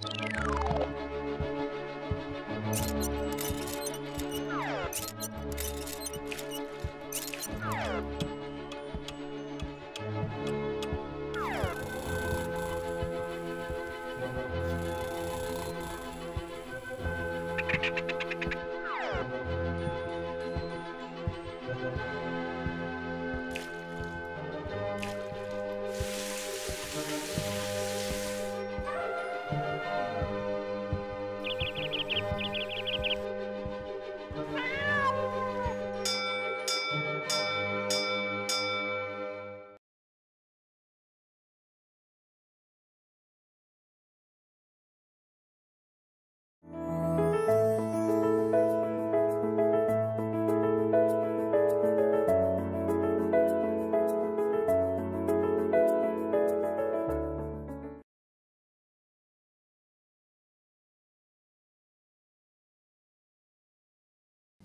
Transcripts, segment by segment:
you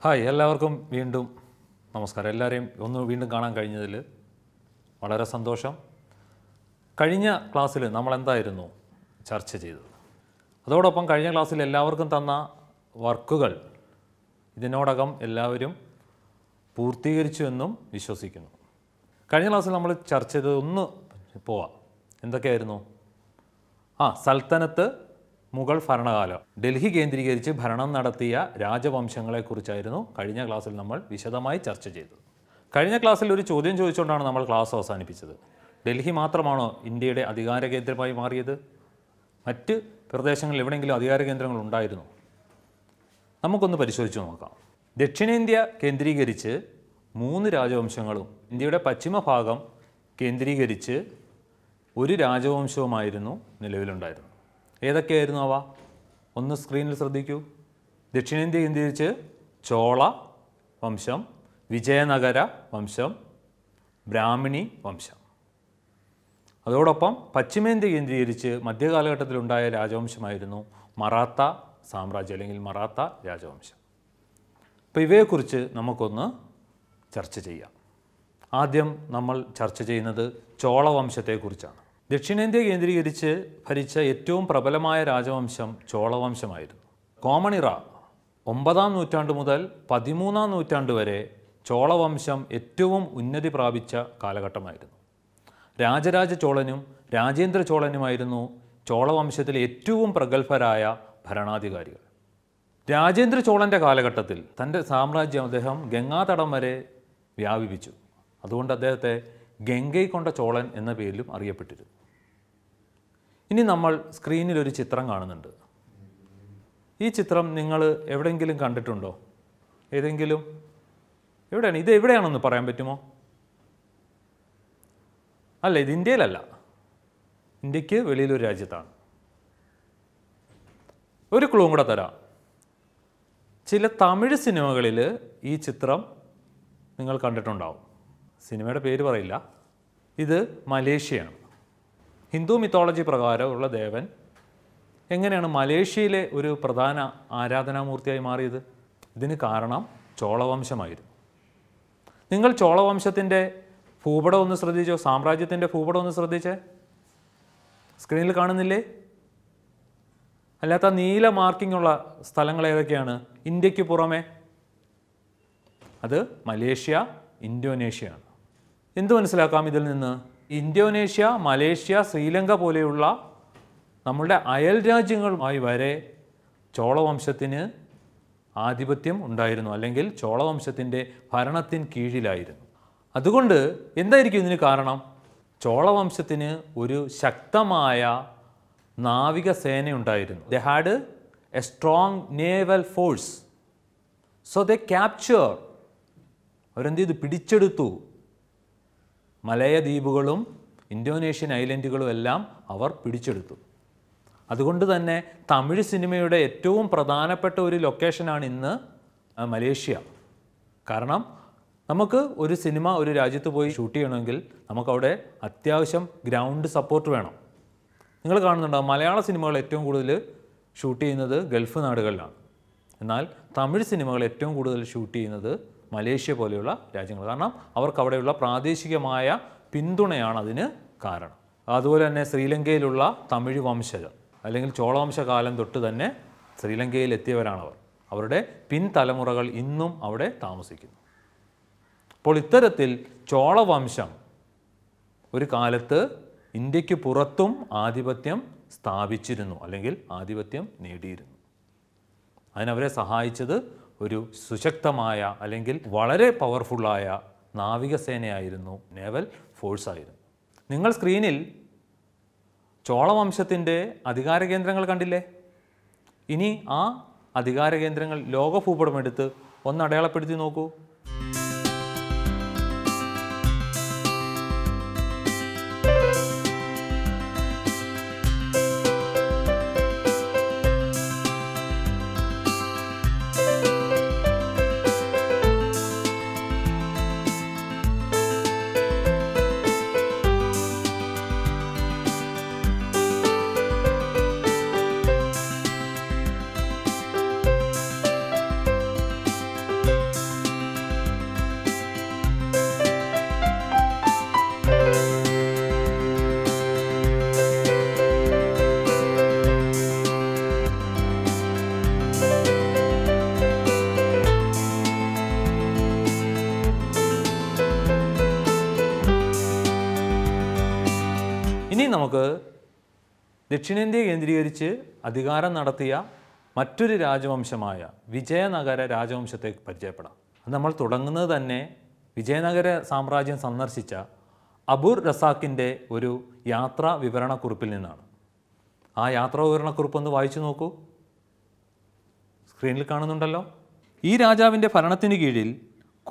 hi എല്ലാവർക്കും വീണ്ടും നമസ്കാരം എല്ലാവരെയും ഒന്ന് വീണ്ടും കാണാൻ കഴിഞ്ഞതിൽ വളരെ സന്തോഷം കഴിഞ്ഞ ക്ലാസ്സിൽ നമ്മൾ എന്തായിരുന്നു ചർച്ച ചെയ്തത് അതോടൊപ്പം കഴിഞ്ഞ ക്ലാസ്സിൽ എല്ലാവർക്കും തന്ന വർക്കുകൾ ഇതിനോടകം എല്ലാവരും പൂർത്തീകരിച്ചു എന്നും വിശ്വസിക്കുന്നു കഴിഞ്ഞ ക്ലാസ്സിൽ നമ്മൾ ചർച്ച ചെയ്തത് ഒന്ന് പോവാം എന്തൊക്കെയായിരുന്നു ആ സൽത്തനത്ത് മുഗൾ ഭരണകാലം ഡൽഹി കേന്ദ്രീകരിച്ച് ഭരണം നടത്തിയ രാജവംശങ്ങളെക്കുറിച്ചായിരുന്നു കഴിഞ്ഞ ക്ലാസ്സിൽ നമ്മൾ വിശദമായി ചർച്ച ചെയ്തത് കഴിഞ്ഞ ക്ലാസ്സിൽ ഒരു ചോദ്യം ചോദിച്ചുകൊണ്ടാണ് നമ്മൾ ക്ലാസ് അവസാനിപ്പിച്ചത് ഡൽഹി മാത്രമാണോ ഇന്ത്യയുടെ അധികാര കേന്ദ്രമായി മാറിയത് മറ്റ് പ്രദേശങ്ങളിൽ എവിടെയെങ്കിലും അധികാര കേന്ദ്രങ്ങൾ ഉണ്ടായിരുന്നു നമുക്കൊന്ന് പരിശോധിച്ച് നോക്കാം ദക്ഷിണേന്ത്യ കേന്ദ്രീകരിച്ച് മൂന്ന് രാജവംശങ്ങളും ഇന്ത്യയുടെ പശ്ചിമഭാഗം കേന്ദ്രീകരിച്ച് ഒരു രാജവംശവുമായിരുന്നു നിലവിലുണ്ടായിരുന്നത് ഏതൊക്കെയായിരുന്നു അവ ഒന്ന് സ്ക്രീനിൽ ശ്രദ്ധിക്കൂ ദക്ഷിണേന്ത്യ തിരിച്ച് ചോള വംശം വിജയനഗര വംശം ബ്രാഹ്മിണി വംശം അതോടൊപ്പം പശ്ചിമേന്ത്യ കേന്ദ്രീകരിച്ച് മധ്യകാലഘട്ടത്തിലുണ്ടായ രാജവംശമായിരുന്നു മറാത്ത സാമ്രാജ്യം അല്ലെങ്കിൽ മറാത്ത രാജവംശം അപ്പോൾ ഇവയെക്കുറിച്ച് നമുക്കൊന്ന് ചർച്ച ചെയ്യാം ആദ്യം നമ്മൾ ചർച്ച ചെയ്യുന്നത് ചോളവംശത്തെക്കുറിച്ചാണ് ദക്ഷിണേന്ത്യ കേന്ദ്രീകരിച്ച് ഭരിച്ച ഏറ്റവും പ്രബലമായ രാജവംശം ചോളവംശമായിരുന്നു കോമണിറ ഒമ്പതാം നൂറ്റാണ്ട് മുതൽ പതിമൂന്നാം നൂറ്റാണ്ട് വരെ ചോളവംശം ഏറ്റവും ഉന്നതി പ്രാപിച്ച കാലഘട്ടമായിരുന്നു രാജരാജ ചോളനും രാജേന്ദ്ര ചോളനുമായിരുന്നു ചോളവംശത്തിലെ ഏറ്റവും പ്രഗത്ഭരായ ഭരണാധികാരികൾ രാജേന്ദ്ര ചോളൻ്റെ കാലഘട്ടത്തിൽ തൻ്റെ സാമ്രാജ്യം അദ്ദേഹം ഗംഗാതടം വരെ വ്യാപിപ്പിച്ചു അതുകൊണ്ട് അദ്ദേഹത്തെ ഗംഗൈ കൊണ്ട ചോളൻ എന്ന പേരിലും അറിയപ്പെട്ടിരുന്നു ഇനി നമ്മൾ സ്ക്രീനിൽ ഒരു ചിത്രം കാണുന്നുണ്ട് ഈ ചിത്രം നിങ്ങൾ എവിടെയെങ്കിലും കണ്ടിട്ടുണ്ടോ ഏതെങ്കിലും എവിടെയാണ് ഇത് എവിടെയാണെന്ന് പറയാൻ പറ്റുമോ അല്ല ഇത് ഇന്ത്യയിലല്ല ഇന്ത്യക്ക് വെളിയിലൊരു രാജ്യത്താണ് ഒരു ക്ലൂം കൂടെ തരാം ചില തമിഴ് സിനിമകളിൽ ഈ ചിത്രം നിങ്ങൾ കണ്ടിട്ടുണ്ടാവും സിനിമയുടെ പേര് പറയില്ല ഇത് മലേഷ്യയാണ് ഹിന്ദു മിത്തോളജി പ്രകാരമുള്ള ദേവൻ എങ്ങനെയാണ് മലേഷ്യയിലെ ഒരു പ്രധാന ആരാധനാമൂർത്തിയായി മാറിയത് ഇതിന് കാരണം ചോളവംശമായിരുന്നു നിങ്ങൾ ചോളവംശത്തിൻ്റെ ഭൂപടം ഒന്ന് ശ്രദ്ധിച്ചോ സാമ്രാജ്യത്തിൻ്റെ ഭൂപടം ഒന്ന് ശ്രദ്ധിച്ചേ സ്ക്രീനിൽ കാണുന്നില്ലേ അല്ലാത്ത നീല മാർക്കിംഗ് ഉള്ള സ്ഥലങ്ങൾ ഏതൊക്കെയാണ് ഇന്ത്യക്ക് പുറമെ അത് മലേഷ്യ ഇന്തോനേഷ്യയാണ് എന്തു മനസ്സിലാക്കാം ഇതിൽ നിന്ന് ഇന്തോനേഷ്യ മലേഷ്യ ശ്രീലങ്ക പോലെയുള്ള നമ്മളുടെ അയൽ രാജ്യങ്ങളുമായി വരെ ചോളവംശത്തിന് ആധിപത്യം ഉണ്ടായിരുന്നു അല്ലെങ്കിൽ ചോളവംശത്തിൻ്റെ ഭരണത്തിന് കീഴിലായിരുന്നു അതുകൊണ്ട് എന്തായിരിക്കും ഇതിന് കാരണം ചോളവംശത്തിന് ഒരു ശക്തമായ നാവികസേന ഉണ്ടായിരുന്നു they had a strong naval force so they capture അവരെന്ത് ചെയ്തു പിടിച്ചെടുത്തു മലയ ദ്വീപുകളും ഇന്തോനേഷ്യൻ ഐലൻഡുകളും എല്ലാം അവർ പിടിച്ചെടുത്തു അതുകൊണ്ട് തന്നെ തമിഴ് സിനിമയുടെ ഏറ്റവും പ്രധാനപ്പെട്ട ഒരു ലൊക്കേഷനാണ് ഇന്ന് മലേഷ്യ കാരണം നമുക്ക് ഒരു സിനിമ ഒരു രാജ്യത്ത് പോയി ഷൂട്ട് ചെയ്യണമെങ്കിൽ നമുക്കവിടെ അത്യാവശ്യം ഗ്രൗണ്ട് സപ്പോർട്ട് വേണം നിങ്ങൾ കാണുന്നുണ്ടോ മലയാള സിനിമകൾ ഏറ്റവും കൂടുതൽ ഷൂട്ട് ചെയ്യുന്നത് ഗൾഫ് നാടുകളിലാണ് എന്നാൽ തമിഴ് സിനിമകൾ ഏറ്റവും കൂടുതൽ ഷൂട്ട് ചെയ്യുന്നത് മലേഷ്യ പോലെയുള്ള രാജ്യങ്ങൾ കാരണം അവർക്ക് അവിടെയുള്ള പ്രാദേശികമായ പിന്തുണയാണ് അതിന് കാരണം അതുപോലെ തന്നെ ശ്രീലങ്കയിലുള്ള തമിഴ് വംശജർ അല്ലെങ്കിൽ ചോളവംശകാലം തൊട്ട് തന്നെ ശ്രീലങ്കയിൽ എത്തിയവരാണവർ അവരുടെ പിൻതലമുറകൾ ഇന്നും അവിടെ താമസിക്കുന്നു അപ്പോൾ ഇത്തരത്തിൽ ചോളവംശം ഒരു കാലത്ത് ഇന്ത്യക്ക് പുറത്തും ആധിപത്യം സ്ഥാപിച്ചിരുന്നു അല്ലെങ്കിൽ ആധിപത്യം നേടിയിരുന്നു അതിനവരെ സഹായിച്ചത് ഒരു സുശക്തമായ അല്ലെങ്കിൽ വളരെ പവർഫുള്ളായ നാവികസേനയായിരുന്നു നേവൽ ഫോഴ്സായിരുന്നു നിങ്ങൾ സ്ക്രീനിൽ ചോളവംശത്തിൻ്റെ അധികാര കേന്ദ്രങ്ങൾ കണ്ടില്ലേ ഇനി ആ അധികാര കേന്ദ്രങ്ങൾ ലോക ഭൂപടമെടുത്ത് ഒന്ന് അടയാളപ്പെടുത്തി നോക്കൂ ദക്ഷിണേന്ത്യ കേന്ദ്രീകരിച്ച് അധികാരം നടത്തിയ മറ്റൊരു രാജവംശമായ വിജയനഗര രാജവംശത്തെ പരിചയപ്പെടാം നമ്മൾ തുടങ്ങുന്നത് തന്നെ വിജയനഗര സാമ്രാജ്യം സന്ദർശിച്ച അബൂർ റസാക്കിൻ്റെ ഒരു യാത്രാ വിവരണക്കുറിപ്പിൽ നിന്നാണ് ആ യാത്രാ വിവരണക്കുറിപ്പ് ഒന്ന് വായിച്ചു നോക്കൂ സ്ക്രീനിൽ കാണുന്നുണ്ടല്ലോ ഈ രാജാവിൻ്റെ ഭരണത്തിന് കീഴിൽ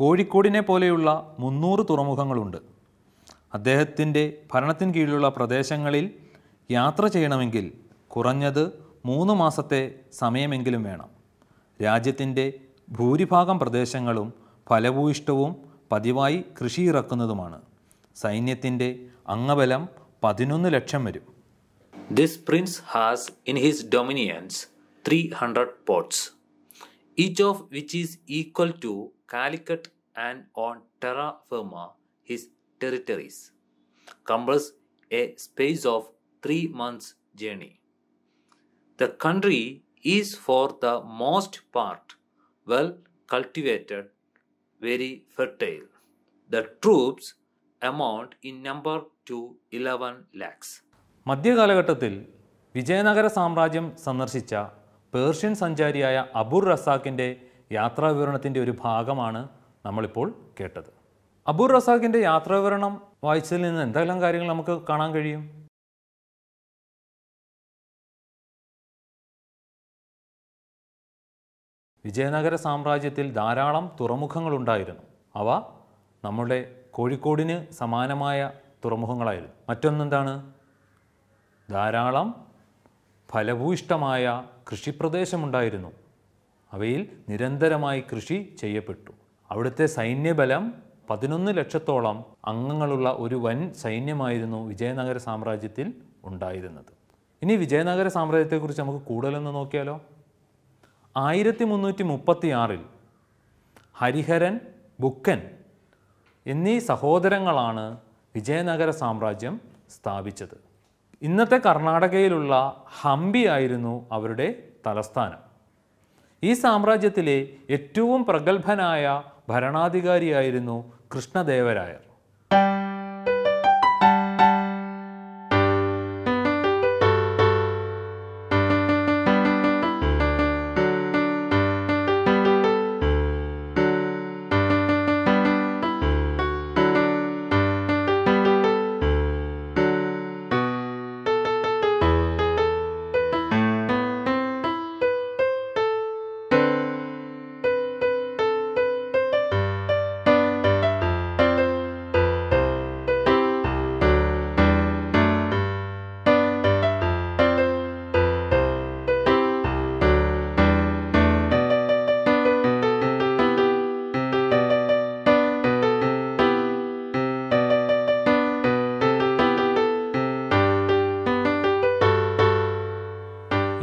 കോഴിക്കോടിനെ പോലെയുള്ള മുന്നൂറ് തുറമുഖങ്ങളുണ്ട് അദ്ദേഹത്തിൻ്റെ ഭരണത്തിന് കീഴിലുള്ള പ്രദേശങ്ങളിൽ യാത്ര ചെയ്യണമെങ്കിൽ കുറഞ്ഞത് മൂന്ന് മാസത്തെ സമയമെങ്കിലും വേണം രാജ്യത്തിൻ്റെ ഭൂരിഭാഗം പ്രദേശങ്ങളും ഫലഭൂയിഷ്ടവും പതിവായി കൃഷി ഇറക്കുന്നതുമാണ് സൈന്യത്തിൻ്റെ അംഗബലം പതിനൊന്ന് ലക്ഷം വരും this prince has in his dominions three hundred ports each of which is equal to Calicut and on terra firma his territories cumbers a space of three months' journey. The country is for the most part well cultivated, very fertile. The troops amount in number to 11 lakhs. മധ്യകാലഘട്ടത്തിൽ വിജയനഗര സാമ്രാജ്യം സന്ദർശിച്ച Persian സഞ്ചാരിയായ അബുർ റസാഖിൻ്റെ യാത്രാവിവരണത്തിൻ്റെ ഒരു ഭാഗമാണ് നമ്മളിപ്പോൾ കേട്ടത് അബുർ റസാഖിൻ്റെ യാത്രാവിവരണം വായിച്ചതിൽ നിന്ന് എന്തെല്ലാം കാര്യങ്ങൾ നമുക്ക് കാണാൻ കഴിയും വിജയനഗര സാമ്രാജ്യത്തിൽ ധാരാളം തുറമുഖങ്ങളുണ്ടായിരുന്നു അവ നമ്മുടെ കോഴിക്കോടിന് സമാനമായ തുറമുഖങ്ങളായിരുന്നു മറ്റൊന്നെന്താണ് ധാരാളം ഫലഭൂയിഷ്ടമായ കൃഷിപ്രദേശമുണ്ടായിരുന്നു അവയിൽ നിരന്തരമായി കൃഷി ചെയ്യപ്പെട്ടു അവിടുത്തെ സൈന്യബലം പതിനൊന്ന് ലക്ഷത്തോളം അംഗങ്ങളുള്ള ഒരു വൻ സൈന്യമായിരുന്നു വിജയനഗര സാമ്രാജ്യത്തിൽ ഉണ്ടായിരുന്നത് ഇനി വിജയനഗര സാമ്രാജ്യത്തെക്കുറിച്ച് നമുക്ക് കൂടുതലൊന്ന് നോക്കിയാലോ ആയിരത്തി മുന്നൂറ്റി മുപ്പത്തി ആറിൽ ഹരിഹരൻ ബുക്കൻ എന്നീ സഹോദരങ്ങളാണ് വിജയനഗര സാമ്രാജ്യം സ്ഥാപിച്ചത് ഇന്നത്തെ കർണാടകയിലുള്ള ഹംപി ആയിരുന്നു അവരുടെ തലസ്ഥാനം ഈ സാമ്രാജ്യത്തിലെ ഏറ്റവും പ്രഗത്ഭനായ ഭരണാധികാരിയായിരുന്നു കൃഷ്ണദേവരായർ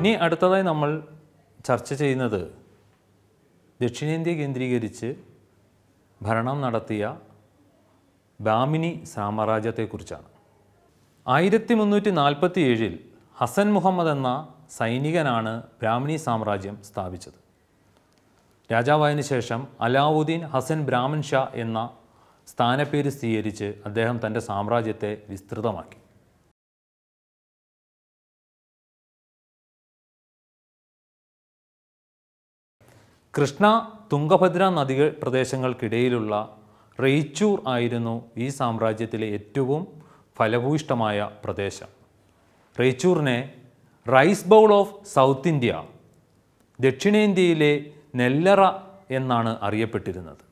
ഇനി അടുത്തതായി നമ്മൾ ചർച്ച ചെയ്യുന്നത് ദക്ഷിണേന്ത്യ കേന്ദ്രീകരിച്ച് ഭരണം നടത്തിയ ബാമിനി സാമ്രാജ്യത്തെക്കുറിച്ചാണ് ആയിരത്തി മുന്നൂറ്റി നാൽപ്പത്തി ഏഴിൽ ഹസൻ മുഹമ്മദ് എന്ന സൈനികനാണ് ബ്രാഹ്മിണി സാമ്രാജ്യം സ്ഥാപിച്ചത് രാജാവായതിനു ശേഷം അലാവുദ്ദീൻ ഹസൻ ബ്രാഹ്മൺ ഷാ എന്ന സ്ഥാനപ്പേര് സ്ഥിരീകരിച്ച് അദ്ദേഹം തൻ്റെ സാമ്രാജ്യത്തെ വിസ്തൃതമാക്കി കൃഷ്ണ തുംഗഭദ്ര നദികൾ പ്രദേശങ്ങൾക്കിടയിലുള്ള റെയ്ച്ചൂർ ആയിരുന്നു ഈ സാമ്രാജ്യത്തിലെ ഏറ്റവും ഫലഭൂയിഷ്ടമായ പ്രദേശം റെയ്ച്ചൂറിനെ rice bowl of south India ദക്ഷിണേന്ത്യയിലെ നെല്ലറ എന്നാണ് അറിയപ്പെട്ടിരുന്നത്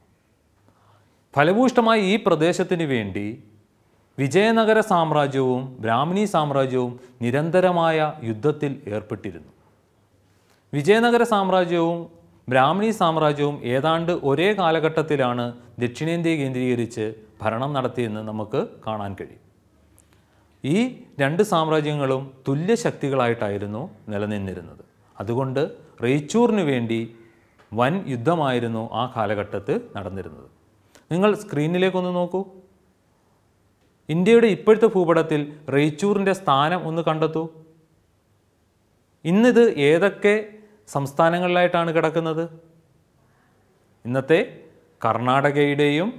ഫലഭൂയിഷ്ടമായ ഈ പ്രദേശത്തിനു വേണ്ടി വിജയനഗര സാമ്രാജ്യവും ബ്രാഹ്മണി സാമ്രാജ്യവും നിരന്തരമായ യുദ്ധത്തിൽ ഏർപ്പെട്ടിരുന്നു വിജയനഗര സാമ്രാജ്യവും ബ്രാഹ്മണി സാമ്രാജ്യവും ഏതാണ്ട് ഒരേ കാലഘട്ടത്തിലാണ് ദക്ഷിണേന്ത്യയെ കേന്ദ്രീകരിച്ച് ഭരണം നടത്തിയെന്ന് നമുക്ക് കാണാൻ കഴിയും ഈ രണ്ട് സാമ്രാജ്യങ്ങളും തുല്യ ശക്തികളായിട്ടായിരുന്നു നിലനിന്നിരുന്നത് അതുകൊണ്ട് റേച്ചൂറിന് വേണ്ടി വൻ യുദ്ധമായിരുന്നു ആ കാലഘട്ടത്ത് നടന്നിരുന്നത് നിങ്ങൾ സ്ക്രീനിലേക്കൊന്ന് നോക്കൂ ഇന്ത്യയുടെ ഇപ്പോഴത്തെ ഭൂപടത്തിൽ റേച്ചൂറിൻ്റെ സ്ഥാനം ഒന്ന് കണ്ടെത്തൂ ഇന്നിത് ഏതൊക്കെ സംസ്ഥാനങ്ങളിലായിട്ടാണ് കിടക്കുന്നത് ഇന്നത്തെ കർണാടകയുടെയും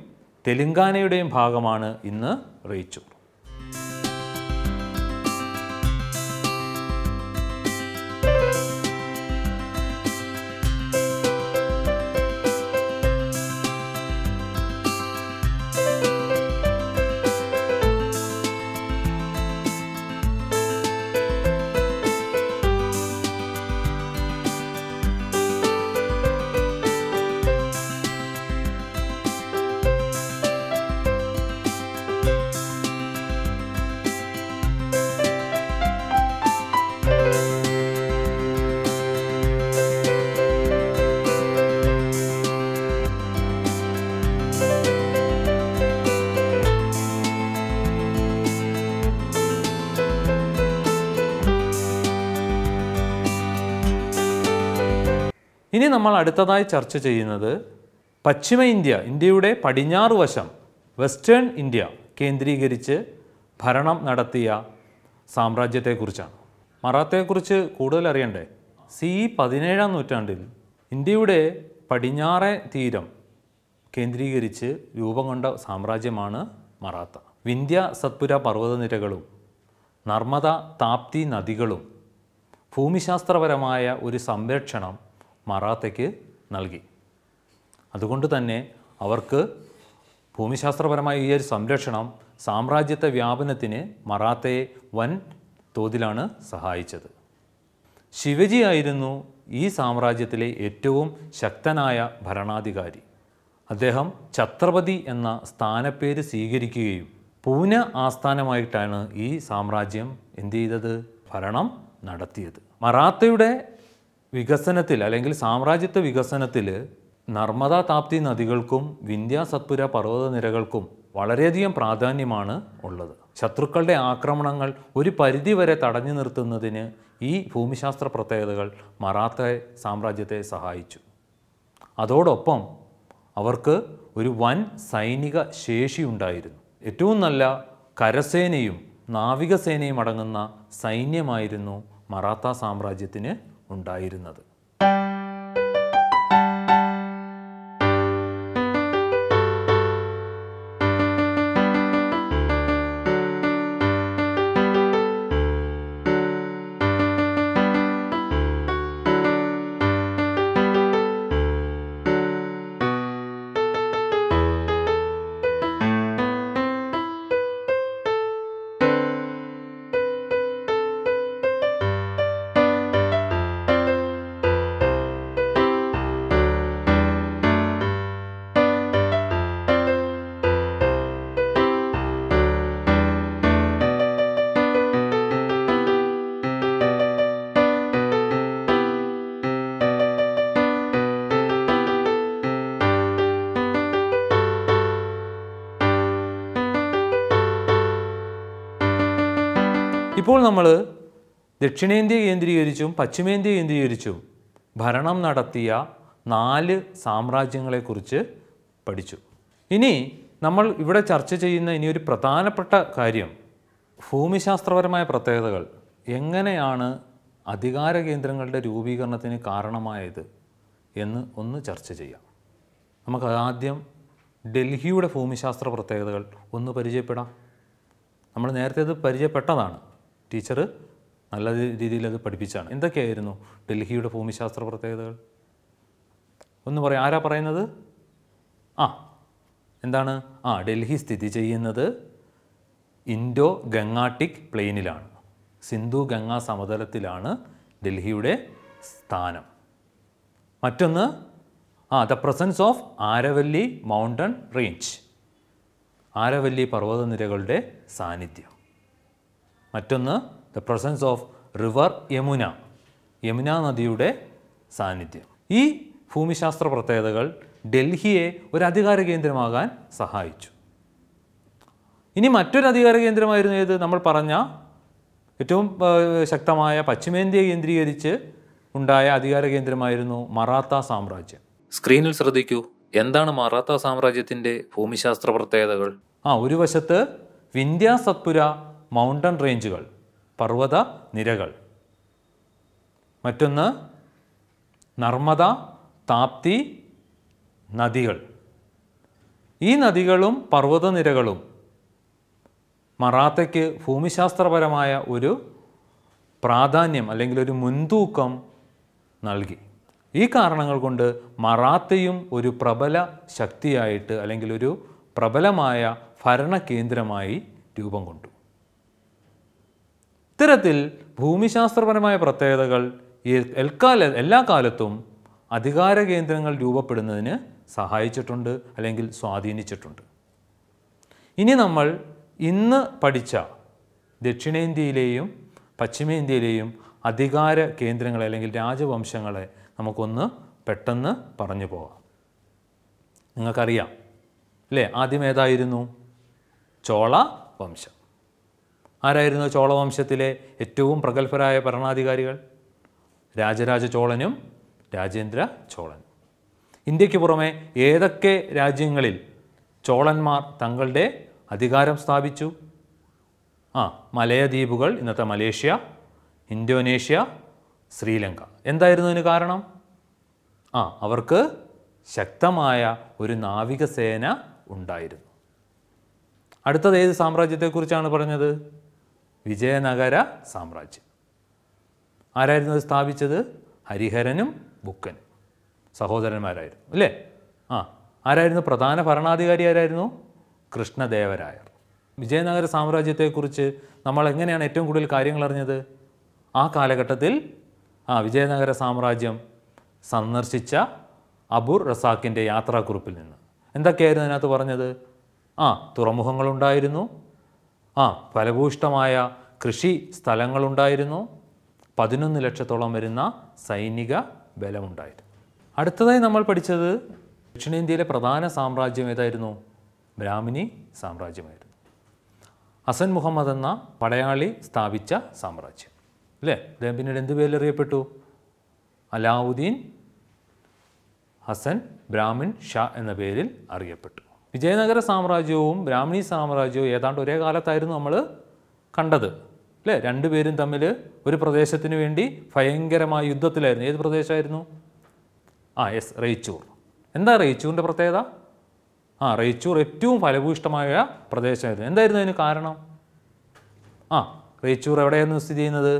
തെലുങ്കാനയുടെയും ഭാഗമാണ് ഇന്ന് റേച്ചു ഇനി നമ്മൾ അടുത്തതായി ചർച്ച ചെയ്യുന്നത് പശ്ചിമ ഇന്ത്യ ഇന്ത്യയുടെ പടിഞ്ഞാറ് വശം വെസ്റ്റേൺ ഇന്ത്യ കേന്ദ്രീകരിച്ച് ഭരണം നടത്തിയ സാമ്രാജ്യത്തെക്കുറിച്ചാണ് മറാത്തയെക്കുറിച്ച് കൂടുതൽ അറിയണ്ടേ സി പതിനേഴാം നൂറ്റാണ്ടിൽ ഇന്ത്യയുടെ പടിഞ്ഞാറെ തീരം കേന്ദ്രീകരിച്ച് രൂപം കൊണ്ട സാമ്രാജ്യമാണ് മറാത്ത വിന്ധ്യ സത്പുര പർവ്വതനിരകളും നർമ്മദ താപ്തി നദികളും ഭൂമിശാസ്ത്രപരമായ ഒരു സംരക്ഷണം മറാത്തയ്ക്ക് നൽകി അതുകൊണ്ട് തന്നെ അവർക്ക് ഭൂമിശാസ്ത്രപരമായ ഈ ഒരു സംരക്ഷണം സാമ്രാജ്യത്തെ വ്യാപനത്തിന് മറാത്തയെ വൻ തോതിലാണ് സഹായിച്ചത് ശിവജി ആയിരുന്നു ഈ സാമ്രാജ്യത്തിലെ ഏറ്റവും ശക്തനായ ഭരണാധികാരി അദ്ദേഹം ഛത്രപതി എന്ന സ്ഥാനപ്പേര് സ്വീകരിക്കുകയും പൂന ആസ്ഥാനമായിട്ടാണ് ഈ സാമ്രാജ്യം എന്ത് ചെയ്തത് ഭരണം നടത്തിയത് മറാത്തയുടെ വികസനത്തിൽ അല്ലെങ്കിൽ സാമ്രാജ്യത്വ വികസനത്തിൽ നർമ്മദ താപ്തി നദികൾക്കും വിന്ധ്യ സത്പുര നിരകൾക്കും വളരെയധികം പ്രാധാന്യമാണ് ഉള്ളത് ശത്രുക്കളുടെ ആക്രമണങ്ങൾ ഒരു പരിധിവരെ തടഞ്ഞു നിർത്തുന്നതിന് ഈ ഭൂമിശാസ്ത്ര പ്രത്യേകതകൾ മറാത്ത സാമ്രാജ്യത്തെ സഹായിച്ചു അതോടൊപ്പം അവർക്ക് ഒരു വൻ സൈനിക ഉണ്ടായിരുന്നു ഏറ്റവും നല്ല കരസേനയും നാവികസേനയും അടങ്ങുന്ന സൈന്യമായിരുന്നു മറാത്ത സാമ്രാജ്യത്തിന് ഉണ്ടായിരുന്നത് നമ്മൾ ദക്ഷിണേന്ത്യ കേന്ദ്രീകരിച്ചും പശ്ചിമേന്ത്യ കേന്ദ്രീകരിച്ചും ഭരണം നടത്തിയ നാല് സാമ്രാജ്യങ്ങളെക്കുറിച്ച് പഠിച്ചു ഇനി നമ്മൾ ഇവിടെ ചർച്ച ചെയ്യുന്ന ഇനി ഒരു പ്രധാനപ്പെട്ട കാര്യം ഭൂമിശാസ്ത്രപരമായ പ്രത്യേകതകൾ എങ്ങനെയാണ് അധികാര കേന്ദ്രങ്ങളുടെ രൂപീകരണത്തിന് കാരണമായത് എന്ന് ഒന്ന് ചർച്ച ചെയ്യാം നമുക്ക് ആദ്യം ഡൽഹിയുടെ ഭൂമിശാസ്ത്ര പ്രത്യേകതകൾ ഒന്ന് പരിചയപ്പെടാം നമ്മൾ നേരത്തെ ഇത് പരിചയപ്പെട്ടതാണ് ടീച്ചർ നല്ല രീതിയിൽ അത് പഠിപ്പിച്ചാണ് എന്തൊക്കെയായിരുന്നു ഡൽഹിയുടെ ഭൂമിശാസ്ത്ര പ്രത്യേകതകൾ ഒന്ന് പറയാം ആരാ പറയുന്നത് ആ എന്താണ് ആ ഡൽഹി സ്ഥിതി ചെയ്യുന്നത് ഇൻഡോ ഗംഗാട്ടിക് പ്ലെയിനിലാണ് സിന്ധു ഗംഗാ സമതലത്തിലാണ് ഡൽഹിയുടെ സ്ഥാനം മറ്റൊന്ന് ആ the presence of Aravalli mountain range Aravalli പർവ്വതനിരകളുടെ സാന്നിധ്യം മറ്റൊന്ന് the presence of river Yamuna Yamuna നദിയുടെ സാന്നിധ്യം ഈ ഭൂമിശാസ്ത്ര പ്രത്യേകതകൾ ഡൽഹിയെ ഒരു അധികാര കേന്ദ്രമാകാൻ സഹായിച്ചു ഇനി മറ്റൊരു അധികാര കേന്ദ്രമായിരുന്നു ഏത് നമ്മൾ പറഞ്ഞ ഏറ്റവും ശക്തമായ പശ്ചിമേന്ത്യയെ കേന്ദ്രീകരിച്ച് ഉണ്ടായ അധികാര കേന്ദ്രമായിരുന്നു മറാത്ത സാമ്രാജ്യം സ്ക്രീനിൽ ശ്രദ്ധിക്കൂ എന്താണ് മറാത്ത സാമ്രാജ്യത്തിൻ്റെ ഭൂമിശാസ്ത്ര പ്രത്യേകതകൾ ആ ഒരു വശത്ത് വിന്ധ്യ സത്പുര മൗണ്ടൻ റേഞ്ചുകൾ പർവ്വത നിരകൾ മറ്റൊന്ന് നർമ്മദ താപ്തി നദികൾ ഈ നദികളും നിരകളും മറാത്തയ്ക്ക് ഭൂമിശാസ്ത്രപരമായ ഒരു പ്രാധാന്യം അല്ലെങ്കിൽ ഒരു മുൻതൂക്കം നൽകി ഈ കാരണങ്ങൾ കൊണ്ട് മറാത്തയും ഒരു പ്രബല ശക്തിയായിട്ട് അല്ലെങ്കിൽ ഒരു പ്രബലമായ ഭരണ കേന്ദ്രമായി രൂപം കൊണ്ടു ഇത്തരത്തിൽ ഭൂമിശാസ്ത്രപരമായ പ്രത്യേകതകൾ എൽക്കാല എല്ലാ കാലത്തും അധികാര കേന്ദ്രങ്ങൾ രൂപപ്പെടുന്നതിന് സഹായിച്ചിട്ടുണ്ട് അല്ലെങ്കിൽ സ്വാധീനിച്ചിട്ടുണ്ട് ഇനി നമ്മൾ ഇന്ന് പഠിച്ച ദക്ഷിണേന്ത്യയിലെയും പശ്ചിമേന്ത്യയിലെയും അധികാര കേന്ദ്രങ്ങളെ അല്ലെങ്കിൽ രാജവംശങ്ങളെ നമുക്കൊന്ന് പെട്ടെന്ന് പറഞ്ഞു പോവാം നിങ്ങൾക്കറിയാം അല്ലേ ആദ്യം ഏതായിരുന്നു ചോള വംശം ആരായിരുന്നു ചോളവംശത്തിലെ ഏറ്റവും പ്രഗത്ഭരായ ഭരണാധികാരികൾ രാജരാജ ചോളനും രാജേന്ദ്ര ചോളൻ ഇന്ത്യക്ക് പുറമെ ഏതൊക്കെ രാജ്യങ്ങളിൽ ചോളന്മാർ തങ്ങളുടെ അധികാരം സ്ഥാപിച്ചു ആ മലയദ്വീപുകൾ ഇന്നത്തെ മലേഷ്യ ഇന്തോനേഷ്യ ശ്രീലങ്ക എന്തായിരുന്നു അതിന് കാരണം ആ അവർക്ക് ശക്തമായ ഒരു നാവികസേന ഉണ്ടായിരുന്നു അടുത്തത് ഏത് സാമ്രാജ്യത്തെക്കുറിച്ചാണ് പറഞ്ഞത് വിജയനഗര സാമ്രാജ്യം ആരായിരുന്നു അത് സ്ഥാപിച്ചത് ഹരിഹരനും ബുക്കനും സഹോദരന്മാരായിരുന്നു അല്ലേ ആ ആരായിരുന്നു പ്രധാന ഭരണാധികാരി ആരായിരുന്നു കൃഷ്ണദേവരായർ വിജയനഗര സാമ്രാജ്യത്തെക്കുറിച്ച് നമ്മൾ എങ്ങനെയാണ് ഏറ്റവും കൂടുതൽ കാര്യങ്ങൾ അറിഞ്ഞത് ആ കാലഘട്ടത്തിൽ ആ വിജയനഗര സാമ്രാജ്യം സന്ദർശിച്ച അബുർ റസാക്കിൻ്റെ യാത്രാക്കുറിപ്പിൽ നിന്ന് എന്തൊക്കെയായിരുന്നു അതിനകത്ത് പറഞ്ഞത് ആ തുറമുഖങ്ങളുണ്ടായിരുന്നു ആ ഫലഭൂഷ്ടമായ കൃഷി സ്ഥലങ്ങളുണ്ടായിരുന്നു പതിനൊന്ന് ലക്ഷത്തോളം വരുന്ന സൈനിക ബലമുണ്ടായിരുന്നു അടുത്തതായി നമ്മൾ പഠിച്ചത് ദക്ഷിണേന്ത്യയിലെ പ്രധാന സാമ്രാജ്യം ഏതായിരുന്നു ബ്രാഹ്മിനി സാമ്രാജ്യമായിരുന്നു അസൻ മുഹമ്മദ് എന്ന പടയാളി സ്ഥാപിച്ച സാമ്രാജ്യം അല്ലേ അദ്ദേഹം പിന്നീട് എന്ത് പേരിൽ അറിയപ്പെട്ടു അലാവുദ്ദീൻ ഹസൻ ബ്രാഹ്മിൻ ഷാ എന്ന പേരിൽ അറിയപ്പെട്ടു വിജയനഗര സാമ്രാജ്യവും ബ്രാഹ്മണി സാമ്രാജ്യവും ഏതാണ്ട് ഒരേ കാലത്തായിരുന്നു നമ്മൾ കണ്ടത് അല്ലേ രണ്ടുപേരും തമ്മിൽ ഒരു പ്രദേശത്തിന് വേണ്ടി ഭയങ്കരമായ യുദ്ധത്തിലായിരുന്നു ഏത് പ്രദേശമായിരുന്നു ആ എസ് റേച്ചൂർ എന്താ റേച്ചൂറിൻ്റെ പ്രത്യേകത ആ റേച്ചൂർ ഏറ്റവും ഫലഭൂയിഷ്ടമായ പ്രദേശമായിരുന്നു എന്തായിരുന്നു അതിന് കാരണം ആ റേച്ചൂർ എവിടെയായിരുന്നു സ്ഥിതി ചെയ്യുന്നത്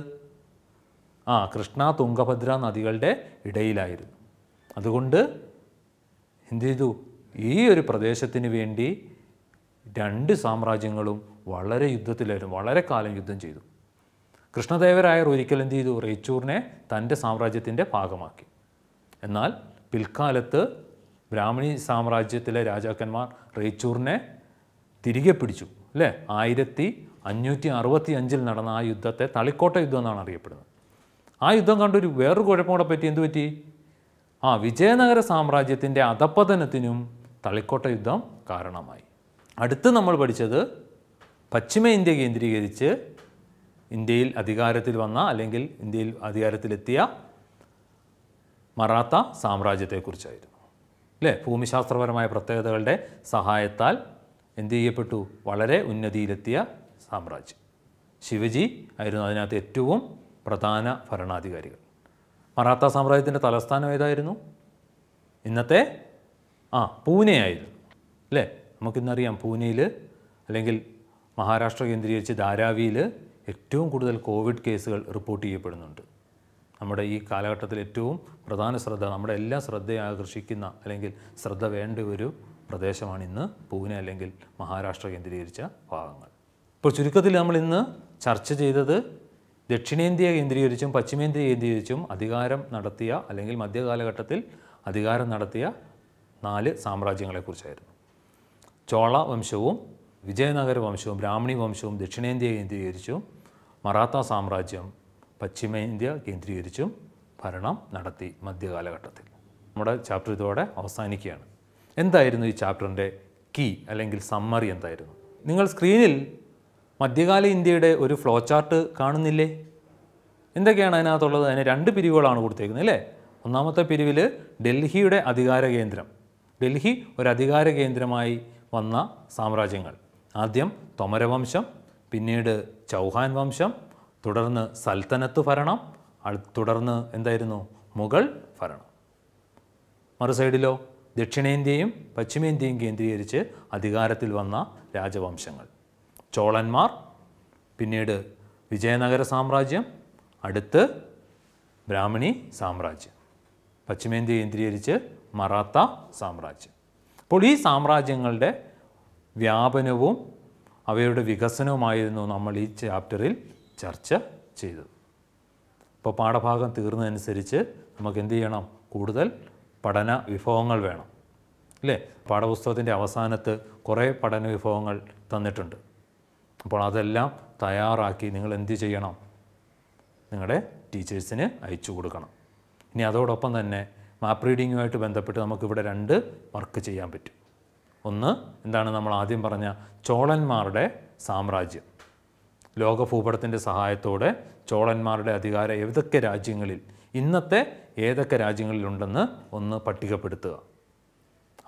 ആ കൃഷ്ണ തുംഗഭദ്ര നദികളുടെ ഇടയിലായിരുന്നു അതുകൊണ്ട് എന്ത് ചെയ്തു ഈ ഒരു പ്രദേശത്തിന് വേണ്ടി രണ്ട് സാമ്രാജ്യങ്ങളും വളരെ യുദ്ധത്തിലായിരുന്നു വളരെ കാലം യുദ്ധം ചെയ്തു കൃഷ്ണദേവരായർ ഒരിക്കൽ എന്ത് ചെയ്തു റേച്ചൂറിനെ തൻ്റെ സാമ്രാജ്യത്തിൻ്റെ ഭാഗമാക്കി എന്നാൽ പിൽക്കാലത്ത് ബ്രാഹ്മണി സാമ്രാജ്യത്തിലെ രാജാക്കന്മാർ റേച്ചൂറിനെ തിരികെ പിടിച്ചു അല്ലേ ആയിരത്തി അഞ്ഞൂറ്റി അറുപത്തി അഞ്ചിൽ നടന്ന ആ യുദ്ധത്തെ തളിക്കോട്ട യുദ്ധം എന്നാണ് അറിയപ്പെടുന്നത് ആ യുദ്ധം കണ്ടൊരു വേറൊരു കുഴപ്പം കൂടെ പറ്റി എന്തു പറ്റി ആ വിജയനഗര സാമ്രാജ്യത്തിൻ്റെ അധപ്പതനത്തിനും തളിക്കോട്ട യുദ്ധം കാരണമായി അടുത്ത് നമ്മൾ പഠിച്ചത് പശ്ചിമ ഇന്ത്യ കേന്ദ്രീകരിച്ച് ഇന്ത്യയിൽ അധികാരത്തിൽ വന്ന അല്ലെങ്കിൽ ഇന്ത്യയിൽ അധികാരത്തിലെത്തിയ മറാത്ത സാമ്രാജ്യത്തെക്കുറിച്ചായിരുന്നു അല്ലേ ഭൂമിശാസ്ത്രപരമായ പ്രത്യേകതകളുടെ സഹായത്താൽ എന്ത് ചെയ്യപ്പെട്ടു വളരെ ഉന്നതിയിലെത്തിയ സാമ്രാജ്യം ശിവജി ആയിരുന്നു അതിനകത്ത് ഏറ്റവും പ്രധാന ഭരണാധികാരികൾ മറാത്ത സാമ്രാജ്യത്തിൻ്റെ തലസ്ഥാനം ഏതായിരുന്നു ഇന്നത്തെ ആ പൂനെ ആയിരുന്നു അല്ലേ നമുക്കിന്നറിയാം പൂനെയിൽ അല്ലെങ്കിൽ മഹാരാഷ്ട്ര കേന്ദ്രീകരിച്ച് ധാരാവിയിൽ ഏറ്റവും കൂടുതൽ കോവിഡ് കേസുകൾ റിപ്പോർട്ട് ചെയ്യപ്പെടുന്നുണ്ട് നമ്മുടെ ഈ കാലഘട്ടത്തിൽ ഏറ്റവും പ്രധാന ശ്രദ്ധ നമ്മുടെ എല്ലാ ശ്രദ്ധയെ ആകർഷിക്കുന്ന അല്ലെങ്കിൽ ശ്രദ്ധ വേണ്ട ഒരു പ്രദേശമാണ് ഇന്ന് പൂനെ അല്ലെങ്കിൽ മഹാരാഷ്ട്ര കേന്ദ്രീകരിച്ച ഭാഗങ്ങൾ ഇപ്പോൾ ചുരുക്കത്തിൽ നമ്മൾ ഇന്ന് ചർച്ച ചെയ്തത് ദക്ഷിണേന്ത്യ കേന്ദ്രീകരിച്ചും പശ്ചിമേന്ത്യ കേന്ദ്രീകരിച്ചും അധികാരം നടത്തിയ അല്ലെങ്കിൽ മധ്യകാലഘട്ടത്തിൽ അധികാരം നടത്തിയ നാല് സാമ്രാജ്യങ്ങളെക്കുറിച്ചായിരുന്നു ചോള വംശവും വിജയനഗര വംശവും ബ്രാഹ്മണി വംശവും ദക്ഷിണേന്ത്യ കേന്ദ്രീകരിച്ചു മറാത്ത സാമ്രാജ്യം പശ്ചിമേന്ത്യ കേന്ദ്രീകരിച്ചും ഭരണം നടത്തി മധ്യകാലഘട്ടത്തിൽ നമ്മുടെ ചാപ്റ്റർ ഇതോടെ അവസാനിക്കുകയാണ് എന്തായിരുന്നു ഈ ചാപ്റ്ററിൻ്റെ കീ അല്ലെങ്കിൽ സമ്മറി എന്തായിരുന്നു നിങ്ങൾ സ്ക്രീനിൽ മധ്യകാല ഇന്ത്യയുടെ ഒരു ഫ്ലോ ചാർട്ട് കാണുന്നില്ലേ എന്തൊക്കെയാണ് അതിനകത്തുള്ളത് അതിന് രണ്ട് പിരിവുകളാണ് കൊടുത്തേക്കുന്നത് അല്ലേ ഒന്നാമത്തെ പിരിവിൽ ഡൽഹിയുടെ അധികാര കേന്ദ്രം ഡൽഹി ഒരു അധികാര കേന്ദ്രമായി വന്ന സാമ്രാജ്യങ്ങൾ ആദ്യം തൊമരവംശം പിന്നീട് ചൗഹാൻ വംശം തുടർന്ന് സൽത്തനത്ത് ഭരണം തുടർന്ന് എന്തായിരുന്നു മുഗൾ ഭരണം മറുസൈഡിലോ സൈഡിലോ ദക്ഷിണേന്ത്യയും പശ്ചിമേന്ത്യയും കേന്ദ്രീകരിച്ച് അധികാരത്തിൽ വന്ന രാജവംശങ്ങൾ ചോളന്മാർ പിന്നീട് വിജയനഗര സാമ്രാജ്യം അടുത്ത് ബ്രാഹ്മണി സാമ്രാജ്യം പശ്ചിമേന്ത്യ കേന്ദ്രീകരിച്ച് മറാത്ത സാമ്രാജ്യം അപ്പോൾ ഈ സാമ്രാജ്യങ്ങളുടെ വ്യാപനവും അവയുടെ വികസനവുമായിരുന്നു നമ്മൾ ഈ ചാപ്റ്ററിൽ ചർച്ച ചെയ്തത് ഇപ്പോൾ പാഠഭാഗം തീർന്നതനുസരിച്ച് നമുക്ക് എന്ത് ചെയ്യണം കൂടുതൽ പഠന വിഭവങ്ങൾ വേണം അല്ലേ പാഠപുസ്തകത്തിൻ്റെ അവസാനത്ത് കുറേ പഠന വിഭവങ്ങൾ തന്നിട്ടുണ്ട് അപ്പോൾ അതെല്ലാം തയ്യാറാക്കി നിങ്ങൾ എന്ത് ചെയ്യണം നിങ്ങളുടെ ടീച്ചേഴ്സിന് അയച്ചു കൊടുക്കണം ഇനി അതോടൊപ്പം തന്നെ മാപ്പ് റീഡിങ്ങുമായിട്ട് ബന്ധപ്പെട്ട് നമുക്കിവിടെ രണ്ട് വർക്ക് ചെയ്യാൻ പറ്റും ഒന്ന് എന്താണ് നമ്മൾ ആദ്യം പറഞ്ഞ ചോളന്മാരുടെ സാമ്രാജ്യം ലോകഭൂപടത്തിൻ്റെ സഹായത്തോടെ ചോളന്മാരുടെ അധികാരം ഏതൊക്കെ രാജ്യങ്ങളിൽ ഇന്നത്തെ ഏതൊക്കെ രാജ്യങ്ങളിലുണ്ടെന്ന് ഒന്ന് പട്ടികപ്പെടുത്തുക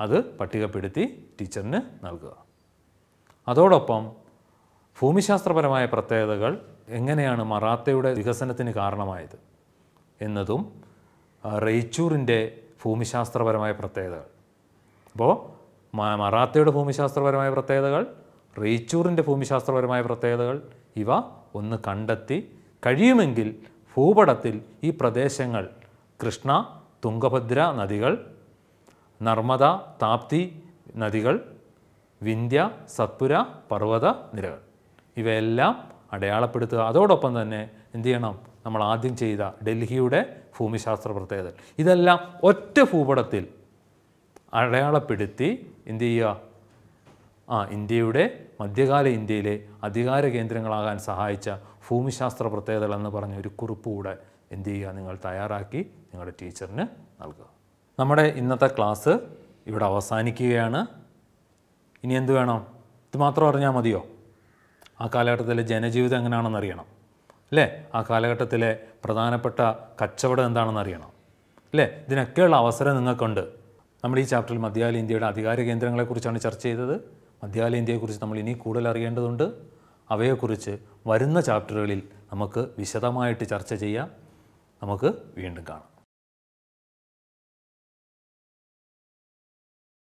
അത് പട്ടികപ്പെടുത്തി ടീച്ചറിന് നൽകുക അതോടൊപ്പം ഭൂമിശാസ്ത്രപരമായ പ്രത്യേകതകൾ എങ്ങനെയാണ് മറാത്തയുടെ വികസനത്തിന് കാരണമായത് എന്നതും റേച്ചൂറിൻ്റെ ഭൂമിശാസ്ത്രപരമായ പ്രത്യേകതകൾ അപ്പോൾ മറാത്തയുടെ ഭൂമിശാസ്ത്രപരമായ പ്രത്യേകതകൾ റേച്ചൂറിൻ്റെ ഭൂമിശാസ്ത്രപരമായ പ്രത്യേകതകൾ ഇവ ഒന്ന് കണ്ടെത്തി കഴിയുമെങ്കിൽ ഭൂപടത്തിൽ ഈ പ്രദേശങ്ങൾ കൃഷ്ണ തുംഗഭദ്ര നദികൾ നർമ്മദ താപ്തി നദികൾ വിന്ധ്യ സത്പുര പർവ്വത നിരകൾ ഇവയെല്ലാം അടയാളപ്പെടുത്തുക അതോടൊപ്പം തന്നെ എന്തു ചെയ്യണം നമ്മൾ ആദ്യം ചെയ്ത ഡൽഹിയുടെ ഭൂമിശാസ്ത്ര പ്രത്യേകത ഇതെല്ലാം ഒറ്റ ഭൂപടത്തിൽ അടയാളപ്പെടുത്തി എന്ത് ചെയ്യുക ആ ഇന്ത്യയുടെ മധ്യകാല ഇന്ത്യയിലെ അധികാര കേന്ദ്രങ്ങളാകാൻ സഹായിച്ച ഭൂമിശാസ്ത്ര പ്രത്യേകതകൾ എന്ന് പറഞ്ഞ ഒരു കുറിപ്പ് കൂടെ എന്ത് ചെയ്യുക നിങ്ങൾ തയ്യാറാക്കി നിങ്ങളുടെ ടീച്ചറിന് നൽകുക നമ്മുടെ ഇന്നത്തെ ക്ലാസ് ഇവിടെ അവസാനിക്കുകയാണ് ഇനി എന്ത് വേണം ഇത് മാത്രം അറിഞ്ഞാൽ മതിയോ ആ കാലഘട്ടത്തിലെ ജനജീവിതം എങ്ങനെയാണെന്ന് അറിയണം അല്ലേ ആ കാലഘട്ടത്തിലെ പ്രധാനപ്പെട്ട കച്ചവടം എന്താണെന്ന് അറിയണം അല്ലേ ഇതിനൊക്കെയുള്ള അവസരം നിങ്ങൾക്കുണ്ട് നമ്മൾ ഈ ചാപ്റ്ററിൽ മധ്യകാല ഇന്ത്യയുടെ അധികാര കേന്ദ്രങ്ങളെക്കുറിച്ചാണ് ചർച്ച ചെയ്തത് മധ്യാല ഇന്ത്യയെക്കുറിച്ച് നമ്മൾ ഇനി കൂടുതൽ അറിയേണ്ടതുണ്ട് അവയെക്കുറിച്ച് വരുന്ന ചാപ്റ്ററുകളിൽ നമുക്ക് വിശദമായിട്ട് ചർച്ച ചെയ്യാം നമുക്ക് വീണ്ടും കാണാം